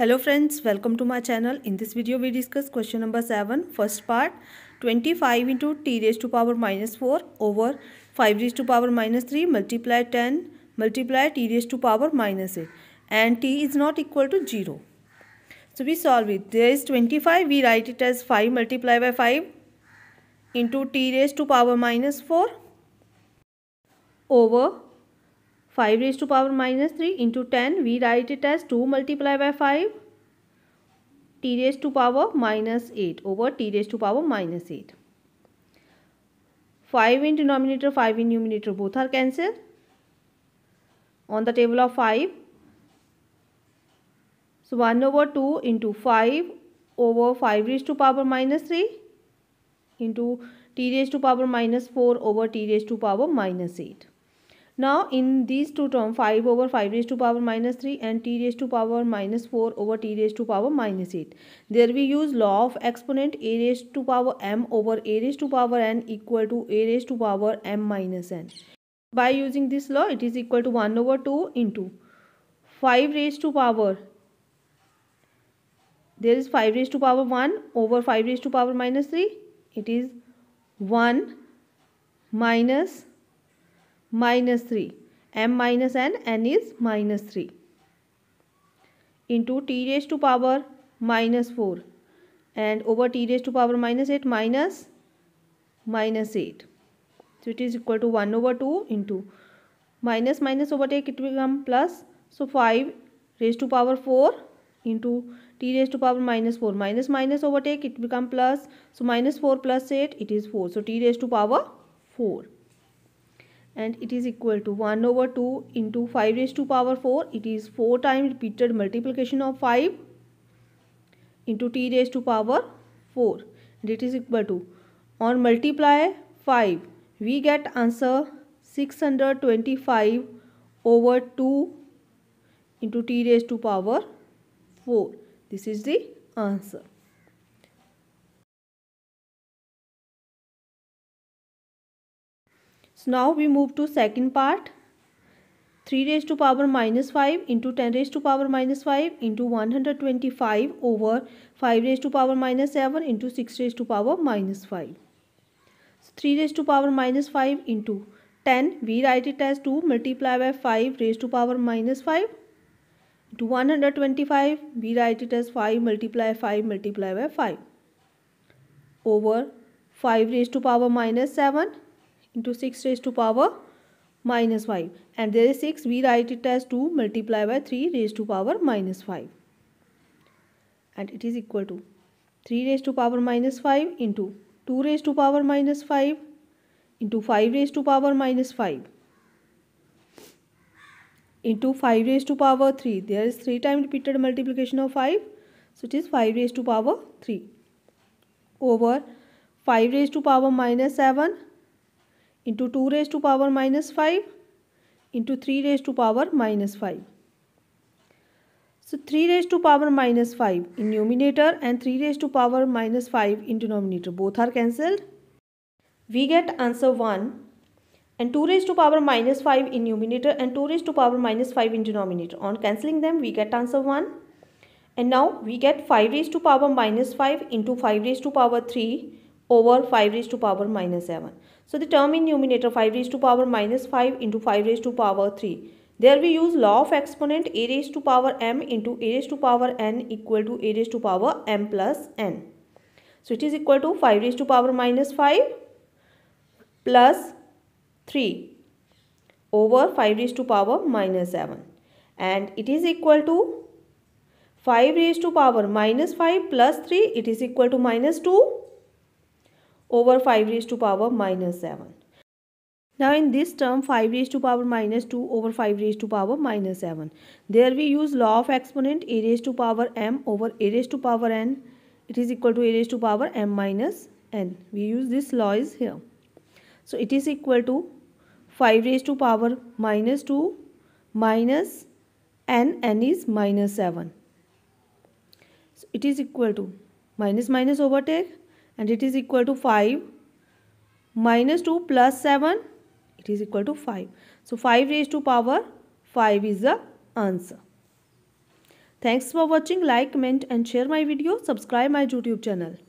Hello friends welcome to my channel in this video we discuss question number seven first part twenty five into t raise to power minus four over five raise to power minus three multiply ten multiply t raise to power minus eight and t is not equal to zero so we solve it there is twenty five we write it as five multiply by five into t raise to power minus four over five raise to power minus three into ten we write it as two multiply by five t raise to power minus eight over t raise to power minus eight five in denominator five in numerator both are cancel on the table of five so one over two into five over five raise to power minus three into t raise to power minus four over t raise to power minus eight Now in these two terms 5 over 5 raised to power minus 3 and t raised to power minus 4 over t raised to power minus 8. There we use law of exponent a raised to power m over a raised to power n equal to a raised to power m minus n. By using this law it is equal to 1 over 2 into 5 raised to power there is 5 raised to power 1 over 5 raised to power minus 3 it is 1 minus minus 3 m minus n n is minus 3 into t raised to power minus 4 and over t raised to power minus 8 minus minus 8 so it is equal to 1 over 2 into minus minus over take it become plus so 5 raised to power 4 into t raised to power minus 4 minus minus overtake it become plus so minus 4 plus 8 it is 4 so t raised to power 4 and it is equal to 1 over 2 into 5 raised to power 4 it is 4 times repeated multiplication of 5 into t raised to power 4 and it is equal to on multiply 5 we get answer 625 over 2 into t raised to power 4 this is the answer now we move to second part 3 raised to power minus 5 into 10 raised to power minus 5 into 125 over 5 raised to power minus 7 into 6 raised to power minus 5. So 3 raised to power minus 5 into 10 we write it as 2 multiply by 5 raised to power minus 5 into 125 we write it as 5 multiply 5 multiply by 5 over 5 raised to power minus 7 into 6 raised to power minus 5 and there is 6 we write it as 2 multiply by 3 raised to power minus 5 and it is equal to 3 raised to power minus 5 into 2 raised to power minus 5 into 5 raised to power minus 5 into 5 raised to power 3 there is 3 times repeated multiplication of 5 so it is 5 raised to power 3 over 5 raised to power minus 7 into 2 raised to power minus 5 into 3 raised to power minus 5. So 3 raised to power minus 5 in numerator and 3 raised to power minus 5 in denominator both are cancelled. We get answer 1 and 2 raised to power minus 5 in numerator and 2 raised to power minus 5 in denominator. On cancelling them we get answer 1 and now we get 5 raised to power minus 5 into 5 raised to power 3 over 5 raised to power minus 7. So the term in numerator 5 raised to power minus 5 into 5 raised to power 3. There we use law of exponent a raised to power m into a raised to power n equal to a raised to power m plus n. So it is equal to 5 raised to power minus 5 plus 3 over 5 raised to power minus 7. And it is equal to 5 raised to power minus 5 plus 3 it is equal to minus 2 over 5 raised to power minus 7. Now in this term 5 raised to power minus 2 over 5 raised to power minus 7. There we use law of exponent a raised to power m over a raised to power n. It is equal to a raised to power m minus n. We use this law is here. So it is equal to 5 raised to power minus 2 minus n. n is minus 7. So it is equal to minus minus overtake and it is equal to 5 minus 2 plus 7 it is equal to 5. So 5 raised to power 5 is the answer. Thanks for watching. Like, comment and share my video. Subscribe my YouTube channel.